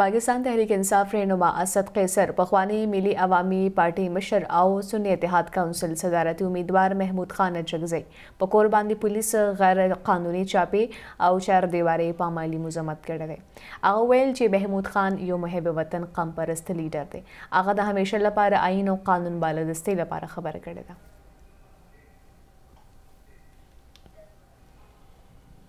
پاکستان تحریک انصاف رہنما اسد قیصر پخوانی ملی عوامی پارٹی مشر او سنی اتحاد کونسل صدارتي امیدوار محمود خان اچکزی په کور باندې پولیس غیر قانوني چاپې او چار دیواري په مالی مزمت کړی دی هغه ویل چې محمود خان یو محب وطن قم پرست لیډر دی هغه د همیشه لپاره آئین او قانون بالدستي لپاره خبره کړې ده